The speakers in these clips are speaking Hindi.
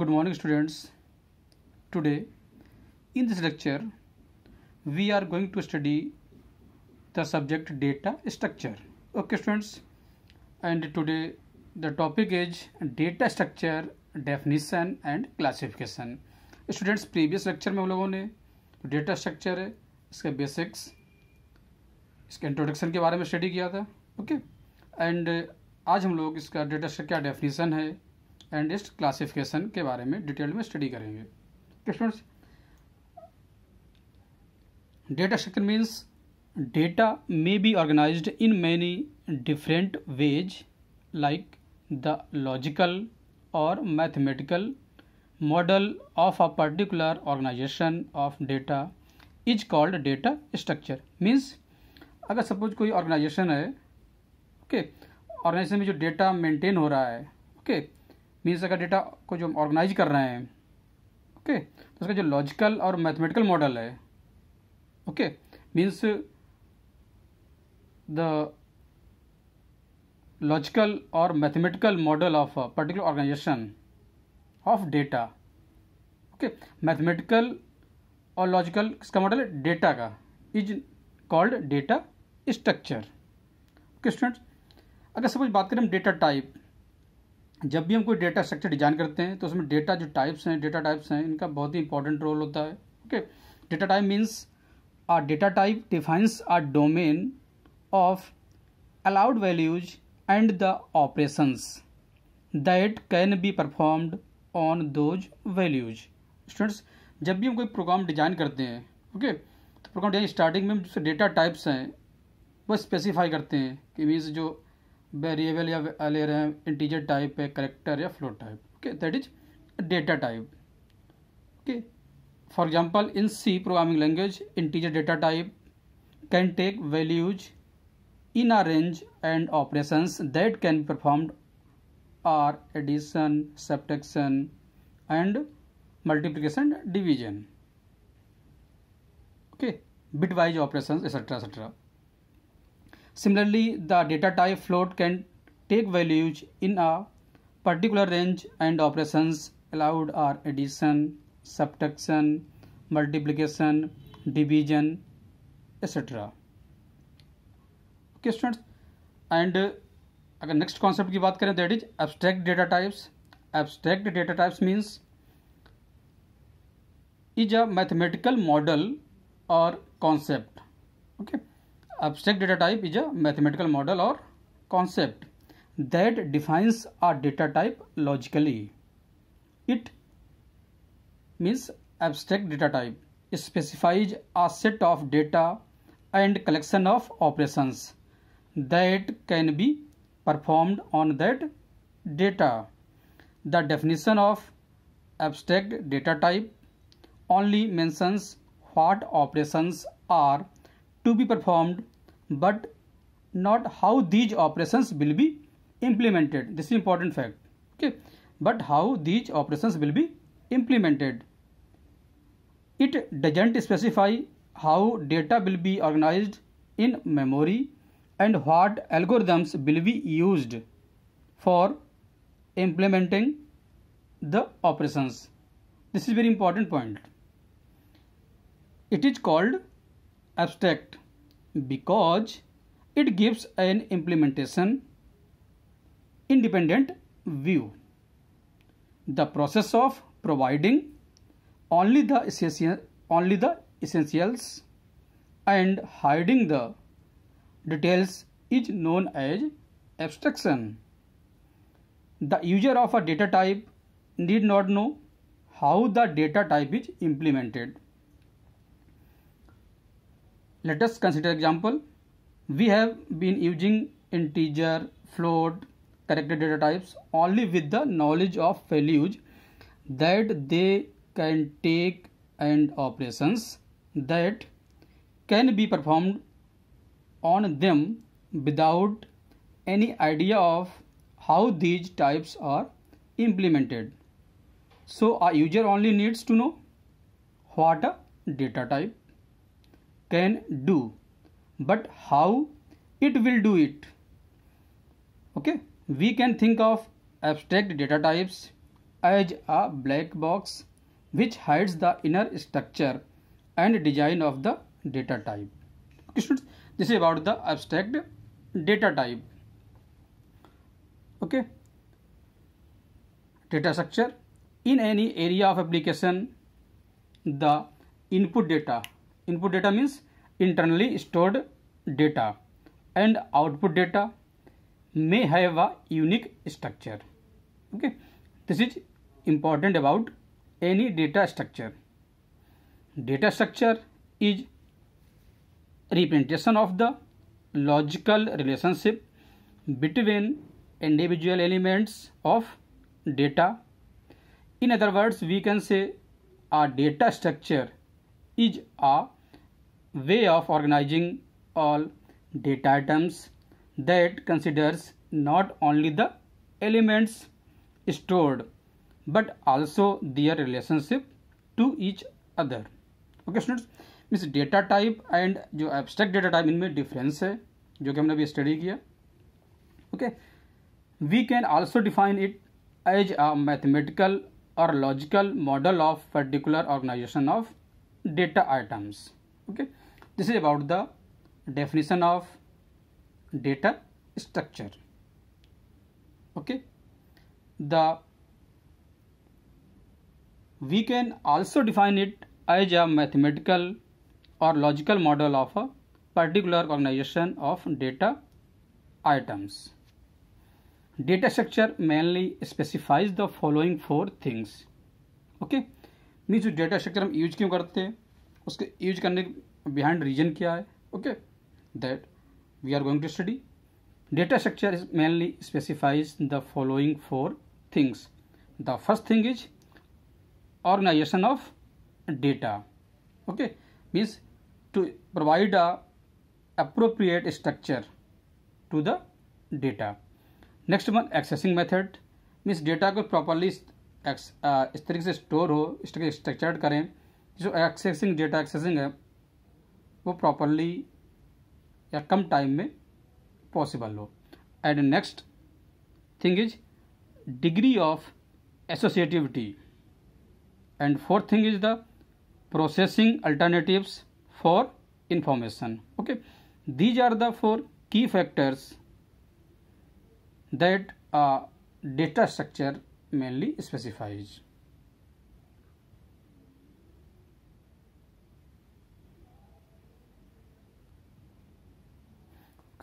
good morning students today in this lecture we are going to study the subject data structure okay students and today the topic is data structure definition and classification students previous lecture में हम लोगों ने डेटा स्ट्रक्चर है इसके बेसिक्स इसके इंट्रोडक्शन के बारे में स्टडी किया था ओके okay? एंड आज हम लोग इसका डेटा स्ट्रक्चर क्या डेफिनेशन है एंड इस क्लासिफिकेशन के बारे में डिटेल में स्टडी करेंगे students data structure means data may be organize in many different ways like the logical और mathematical model of a particular organization of data is called data structure means अगर सपोज कोई ऑर्गेनाइजेशन है ओके okay, ऑर्गेनाइजेशन में जो डेटा मेंटेन हो रहा है ओके okay, मीन्स अगर डेटा को जो हम ऑर्गेनाइज कर रहे हैं ओके तो उसका जो लॉजिकल और मैथमेटिकल मॉडल है ओके मीन्स द लॉजिकल और mathematical model of particular organization of data okay mathematical और लॉजिकल किसका मॉडल है डेटा का is called data structure okay students अगर सपोज बात करें हम डेटा टाइप जब भी हम कोई डेटा स्ट्रक्चर डिजाइन करते हैं तो उसमें डेटा जो टाइप्स हैं डेटा टाइप्स हैं इनका बहुत ही इंपॉर्टेंट रोल होता है okay data type means are data type defines are domain of allowed values and the operations that can be performed on those values students जब भी हम कोई प्रोग्राम डिजाइन करते हैं ओके okay? तो प्रोग्राम डिजाइन स्टार्टिंग में जो डेटा टाइप्स हैं वो स्पेसिफाई करते हैं कि मीन्स जो वेरिएबल या ले रहे हैं इंटीजर टाइप है करेक्टर या float type okay that is data type okay for example in C programming language integer data type can take values in a range and operation that can performed are addition सेप्टन and multiplication division okay bitwise operation etcetera etcetera Similarly, the data type float can take values in a particular range and operations allowed are addition, subtraction, multiplication, division, etc. Okay students and अगर नेक्स्ट कॉन्सेप्ट की बात करें that is abstract data types abstract data types means is a mathematical model और concept okay abstract data type is a mathematical model or concept that defines a data type logically. It means abstract data type specifies a set of data and collection of operations that can be performed on that data. The definition of abstract data type only mentions what operations are to be performed but not how these operations will be implemented this is important fact okay but how these operations will be implemented it doesn't specify how data will be organized in memory and what algorithms will be used for implementing the operations this is very important point it is called abstract because it gives an implementation independent view. The process of providing only the essential, only the essentials and hiding the details is known as abstraction. The user of a data type need not know how the data type is implemented let us consider example. We have been using integer, float, character data types only with the knowledge of values that they can take and operations that can be performed on them without any idea of how these types are implemented. So a user only needs to know what a data type can do but how it will do it okay we can think of abstract data types as a black box which hides the inner structure and design of the data type okay students this is about the abstract data type okay data structure in any area of application the input data input data means internally stored data and output data may have a unique structure okay this is important about any data structure data structure is representation of the logical relationship between individual elements of data in other words we can say a data structure is a way of organizing all data items that considers not only the elements stored but also their relationship to each other okay students means data type and जो एब्स्ट्रैक्ट डेटा टाइप इनमें डिफरेंस है जो कि हमने अभी स्टडी किया okay we can also define it as a mathematical और logical model of particular organization of data items okay this is about the definition of data structure okay the we can also define it as a mathematical और logical model of a particular organization of data items data structure mainly specifies the following four things okay means जो डेटा स्ट्रक्चर हम यूज क्यों करते हैं उसके यूज करने बिहाइंड रीजन क्या है okay that we are going to study data structure is mainly specifies the following four things the first thing is organization of data okay means to provide a appropriate structure to the data next one accessing method means data को प्रॉपरली uh, इस तरीके से स्टोर हो इस से स्ट्रक्चर करें जो एक्सेसिंग डेटा एक्सेसिंग है वो प्रॉपरली या कम टाइम में पॉसिबल हो and next thing is degree of associativity and fourth thing is the processing alternatives for information okay these are the four key factors that data structure mainly specifies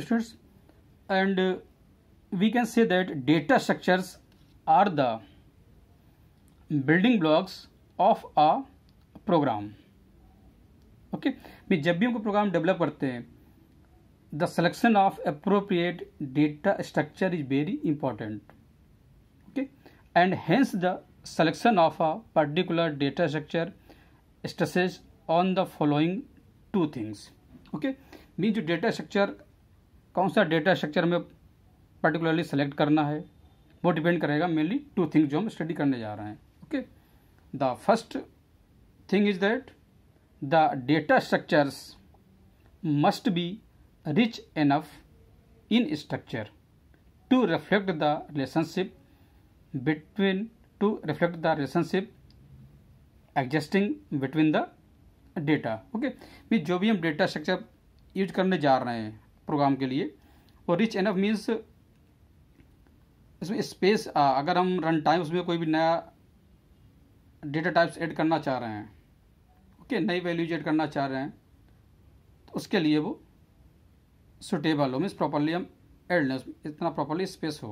students and uh, we can say that data structures are the building blocks of a program okay भी जब भी हमको program develop करते हैं the selection of appropriate data structure is very important okay and hence the selection of a particular data structure stresses on the following two things okay means जो data structure कौन सा डेटा स्ट्रक्चर हमें पर्टिकुलरली सेलेक्ट करना है वो डिपेंड करेगा मेनली टू थिंग जो हम स्टडी करने जा रहे हैं okay the first thing is that the data structures must be rich enough in structure to reflect the relationship between to reflect the relationship existing between the data okay mean जो भी हम डेटा स्ट्रक्चर यूज करने जा रहे हैं प्रोग्राम के लिए और रिच एनफ मीन्स इसमें स्पेस अगर हम रन टाइम उसमें कोई भी नया डेटा टाइप्स ऐड करना चाह रहे हैं ओके नई वैल्यूज ऐड करना चाह रहे हैं तो उसके लिए वो सुटेबल हो मीन्स प्रॉपरली हम एड लें इतना प्रॉपरली स्पेस हो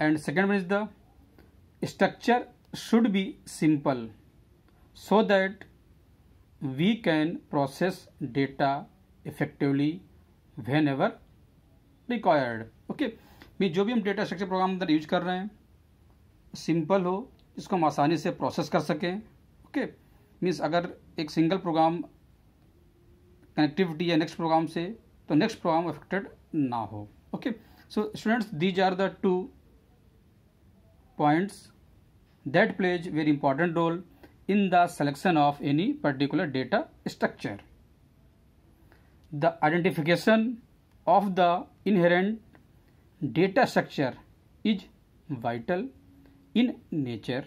and second means is the structure be simple so that we can process data effectively whenever required okay भी जो भी हम डेटा स्ट्रक्चर प्रोग्राम अंदर यूज कर रहे हैं सिंपल हो इसको हम आसानी से प्रोसेस कर सकें ओके मीन्स अगर एक सिंगल प्रोग्राम कनेक्टिविटी है नेक्स्ट प्रोग्राम से तो नेक्स्ट प्रोग्राम अफेक्टेड ना हो okay so students these are the two points that plays very important role in the selection of any particular data structure the identification of the inherent data structure is vital in nature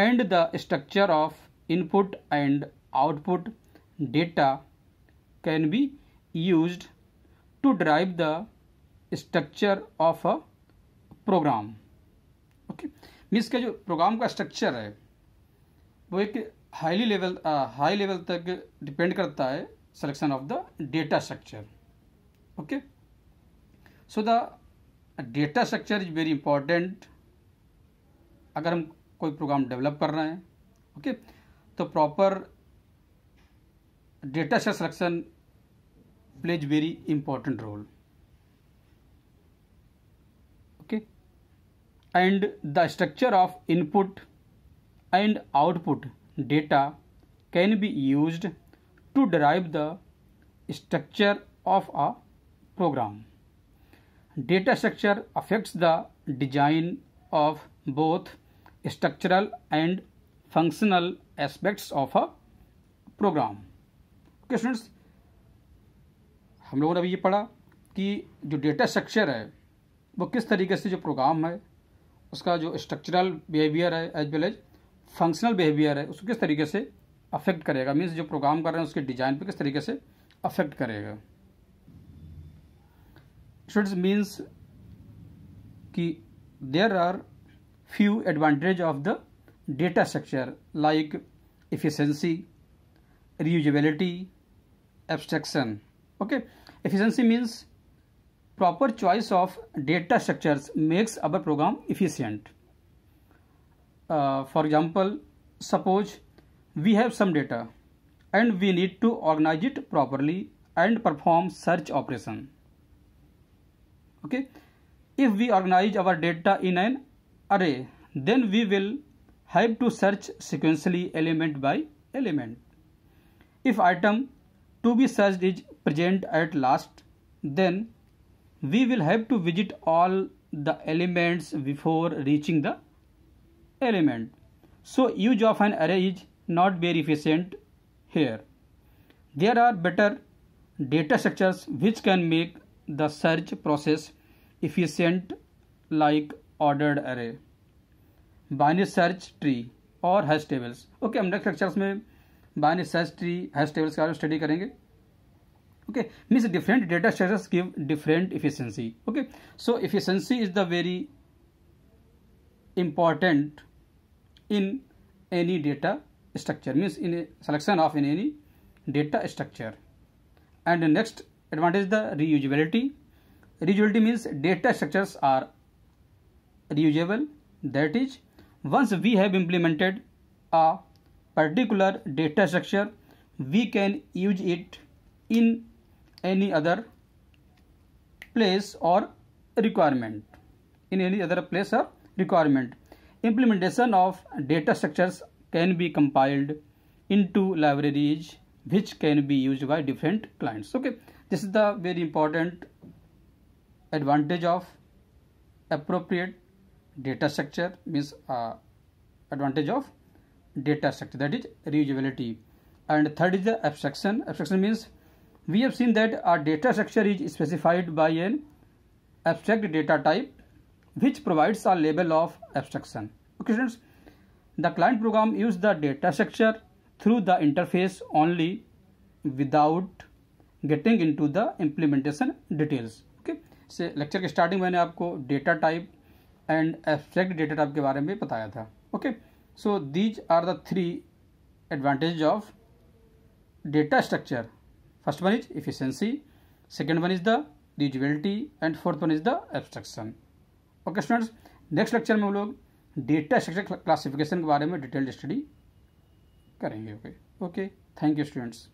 and the structure of input and output data can be used to drive the structure of a program okay means का जो प्रोग्राम का स्ट्रक्चर है वो एक हाईली लेवल हाई लेवल तक डिपेंड करता है selection of the data structure okay so the data structure is very important अगर हम कोई प्रोग्राम डेवलप कर रहे हैं ओके okay? तो proper data selection plays very important role okay and the structure of input and output data can be used to derive the structure of a program data structure affects the design of both structural and functional aspects of a program okay students हम लोगों ने अभी ये पढ़ा कि जो डेटा स्ट्रक्चर है वो किस तरीके से जो प्रोग्राम है उसका जो स्ट्रक्चरल बिहेवियर है as well as functional behaviour है उसको किस तरीके से अफेक्ट करेगा मीन्स जो प्रोग्राम कर रहे हैं उसके डिजाइन पे किस तरीके से अफेक्ट करेगा it means ki there are few advantage of the data structure like efficiency, reusability, abstraction. Okay, efficiency means proper choice of data structures makes our program efficient. Uh, for example, suppose we have some data and we need to organize it properly and perform search operation okay if we organize our data in an array then we will have to search sequentially element by element if item to be searched is present at last then we will have to visit all the elements before reaching the element so use of an array is not very efficient here there are better data structures which can make the search process efficient like ordered array binary search tree और हैश टेबल्स ओके हम नेक्स्ट लेक्चर्स में binary search tree hash tables का स्टडी करेंगे okay means different data structures give different efficiency okay so efficiency is the very important in any data structure means in selection of in any data structure and next Advantage what is the reusability? Reusability means data structures are reusable. That is, once we have implemented a particular data structure, we can use it in any other place or requirement. In any other place or requirement. Implementation of data structures can be compiled into libraries which can be used by different clients. Okay this is the very important advantage of appropriate data structure means uh, advantage of data structure that is reusability and third is the abstraction abstraction means we have seen that our data structure is specified by an abstract data type which provides a level of abstraction okay students the client program uses the data structure through the interface only without into the implementation details okay से लेक्चर के स्टार्टिंग मैंने आपको data type and abstract data type के बारे में बताया था okay so these are the three advantage of data structure first one is efficiency second one is the reusability and fourth one is the abstraction okay students next lecture में हम लोग डेटा स्ट्रक्चर क्लासिफिकेशन के बारे में डिटेल्ड स्टडी करेंगे okay okay thank you students